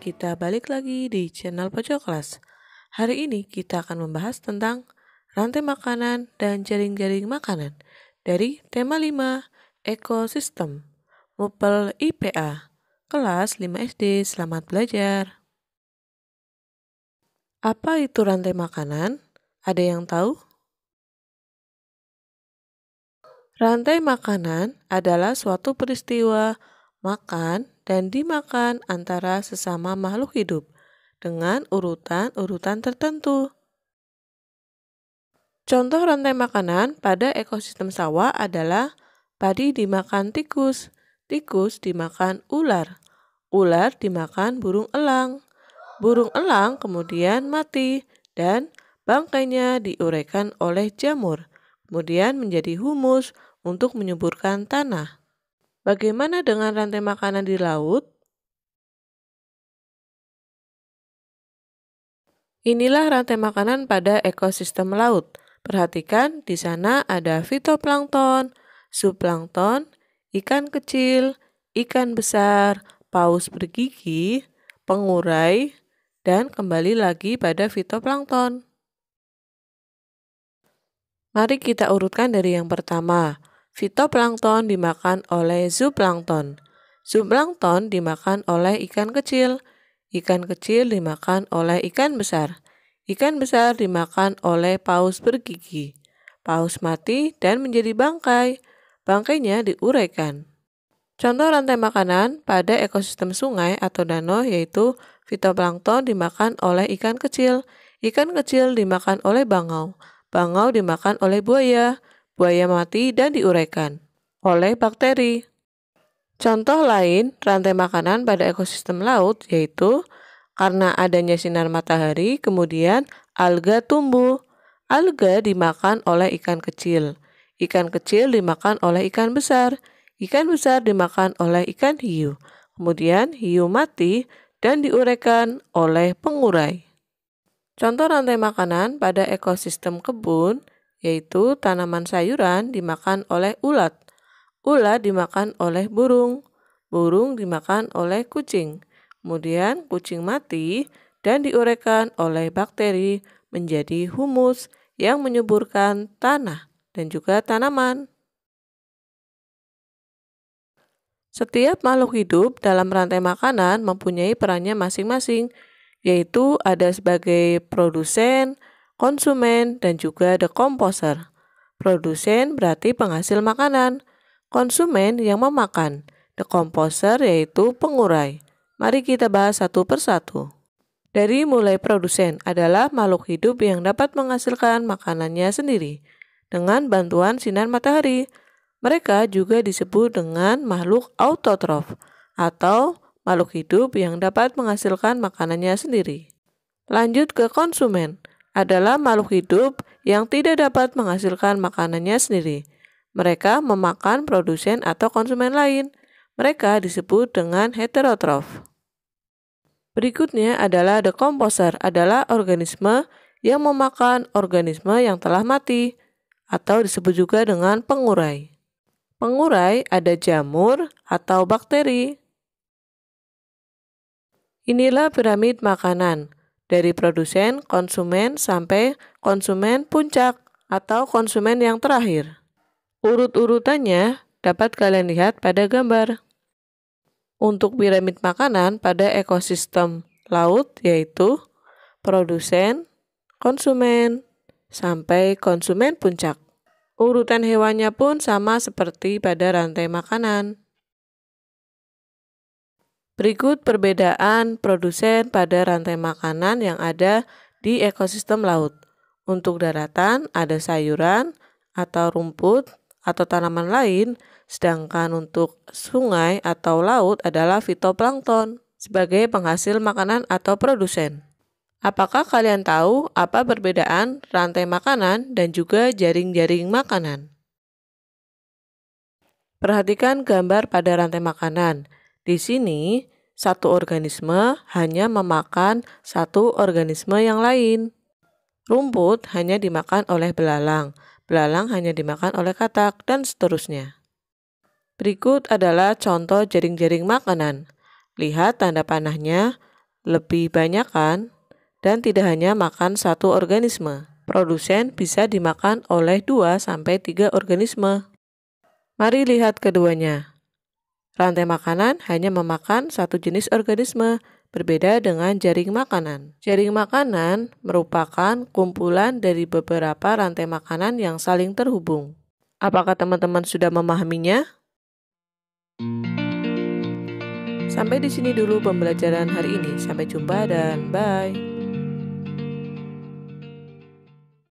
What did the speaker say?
kita balik lagi di channel Pojok Kelas. Hari ini kita akan membahas tentang rantai makanan dan jaring-jaring makanan dari tema 5 Ekosistem Mupel IPA kelas 5 SD. Selamat belajar. Apa itu rantai makanan? Ada yang tahu? Rantai makanan adalah suatu peristiwa makan dan dimakan antara sesama makhluk hidup dengan urutan-urutan tertentu. Contoh rantai makanan pada ekosistem sawah adalah padi dimakan tikus, tikus dimakan ular, ular dimakan burung elang, burung elang kemudian mati dan bangkainya diuraikan oleh jamur, kemudian menjadi humus untuk menyuburkan tanah. Bagaimana dengan rantai makanan di laut? Inilah rantai makanan pada ekosistem laut. Perhatikan, di sana ada fitoplankton, zooplankton, ikan kecil, ikan besar, paus bergigi, pengurai, dan kembali lagi pada fitoplankton. Mari kita urutkan dari yang pertama. Fitoplankton dimakan oleh zooplankton. Zooplankton dimakan oleh ikan kecil. Ikan kecil dimakan oleh ikan besar. Ikan besar dimakan oleh paus bergigi. Paus mati dan menjadi bangkai. Bangkainya diuraikan. Contoh rantai makanan pada ekosistem sungai atau danau yaitu fitoplankton dimakan oleh ikan kecil. Ikan kecil dimakan oleh bangau. Bangau dimakan oleh buaya buaya mati dan diuraikan oleh bakteri. Contoh lain rantai makanan pada ekosistem laut yaitu karena adanya sinar matahari, kemudian alga tumbuh. Alga dimakan oleh ikan kecil. Ikan kecil dimakan oleh ikan besar. Ikan besar dimakan oleh ikan hiu. Kemudian hiu mati dan diuraikan oleh pengurai. Contoh rantai makanan pada ekosistem kebun yaitu tanaman sayuran dimakan oleh ulat, ulat dimakan oleh burung, burung dimakan oleh kucing, kemudian kucing mati dan diurekan oleh bakteri menjadi humus yang menyuburkan tanah dan juga tanaman. Setiap makhluk hidup dalam rantai makanan mempunyai perannya masing-masing, yaitu ada sebagai produsen, konsumen, dan juga the composer. Produsen berarti penghasil makanan, konsumen yang memakan, the composer yaitu pengurai. Mari kita bahas satu persatu. Dari mulai produsen adalah makhluk hidup yang dapat menghasilkan makanannya sendiri dengan bantuan sinar matahari. Mereka juga disebut dengan makhluk autotrof atau makhluk hidup yang dapat menghasilkan makanannya sendiri. Lanjut ke konsumen adalah makhluk hidup yang tidak dapat menghasilkan makanannya sendiri. Mereka memakan produsen atau konsumen lain. Mereka disebut dengan heterotrof. Berikutnya adalah dekomposer, adalah organisme yang memakan organisme yang telah mati, atau disebut juga dengan pengurai. Pengurai ada jamur atau bakteri. Inilah piramid makanan dari produsen, konsumen, sampai konsumen puncak atau konsumen yang terakhir. Urut-urutannya dapat kalian lihat pada gambar. Untuk piramid makanan pada ekosistem laut yaitu produsen, konsumen, sampai konsumen puncak. Urutan hewannya pun sama seperti pada rantai makanan. Berikut perbedaan produsen pada rantai makanan yang ada di ekosistem laut. Untuk daratan ada sayuran atau rumput atau tanaman lain, sedangkan untuk sungai atau laut adalah fitoplankton sebagai penghasil makanan atau produsen. Apakah kalian tahu apa perbedaan rantai makanan dan juga jaring-jaring makanan? Perhatikan gambar pada rantai makanan. Di sini, satu organisme hanya memakan satu organisme yang lain. Rumput hanya dimakan oleh belalang, belalang hanya dimakan oleh katak, dan seterusnya. Berikut adalah contoh jaring-jaring makanan. Lihat tanda panahnya, lebih banyak kan? Dan tidak hanya makan satu organisme. Produsen bisa dimakan oleh dua sampai tiga organisme. Mari lihat keduanya. Rantai makanan hanya memakan satu jenis organisme, berbeda dengan jaring makanan. Jaring makanan merupakan kumpulan dari beberapa rantai makanan yang saling terhubung. Apakah teman-teman sudah memahaminya? Sampai di sini dulu pembelajaran hari ini. Sampai jumpa dan bye.